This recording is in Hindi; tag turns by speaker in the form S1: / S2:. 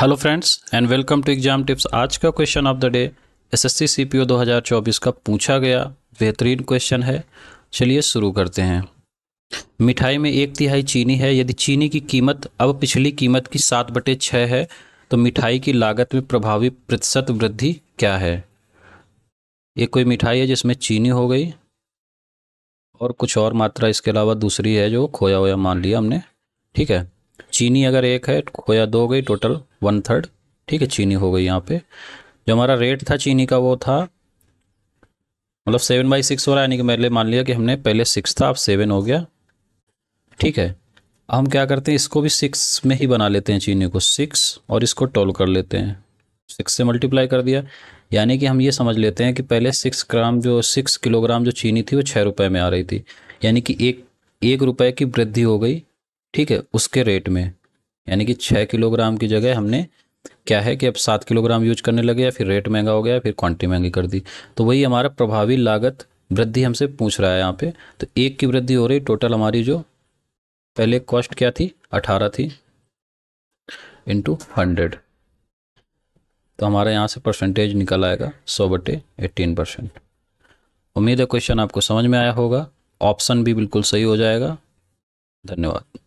S1: hello friends and welcome to exam tips आज का question of the day SSC CPO 2024 का पूछा गया बेहतरीन क्वेश्चन है चलिए शुरू करते हैं मिठाई में एक तिहाई चीनी है यदि चीनी की कीमत अब पिछली कीमत की सात बटे छः है तो मिठाई की लागत में प्रभावी प्रतिशत वृद्धि क्या है ये कोई मिठाई है जिसमें चीनी हो गई और कुछ और मात्रा इसके अलावा दूसरी है जो खोया वोया मान लिया हमने ठीक है चीनी अगर एक है खोया दो गई टोटल वन थर्ड ठीक है चीनी हो गई यहाँ पे जो हमारा रेट था चीनी का वो था मतलब सेवन बाई सिक्स हो रहा है यानी कि मेरे लिए मान लिया कि हमने पहले सिक्स था अब सेवन हो गया ठीक है अब हम क्या करते हैं इसको भी सिक्स में ही बना लेते हैं चीनी को सिक्स और इसको टोल कर लेते हैं सिक्स से मल्टीप्लाई कर दिया यानी कि हम ये समझ लेते हैं कि पहले सिक्स ग्राम जो सिक्स किलोग्राम जो चीनी थी वो छः रुपये में आ रही थी यानी कि एक एक रुपये की वृद्धि हो गई ठीक है उसके रेट में यानी कि छः किलोग्राम की जगह हमने क्या है कि अब सात किलोग्राम यूज करने लगे या फिर रेट महंगा हो गया फिर क्वांटिटी महंगी कर दी तो वही हमारा प्रभावी लागत वृद्धि हमसे पूछ रहा है यहाँ पे तो एक की वृद्धि हो रही टोटल हमारी जो पहले कॉस्ट क्या थी अठारह थी इंटू हंड्रेड तो हमारे यहाँ से परसेंटेज निकल आएगा सौ बटे एटीन परसेंट उम्मीद है क्वेश्चन आपको समझ में आया होगा ऑप्शन भी बिल्कुल सही हो जाएगा धन्यवाद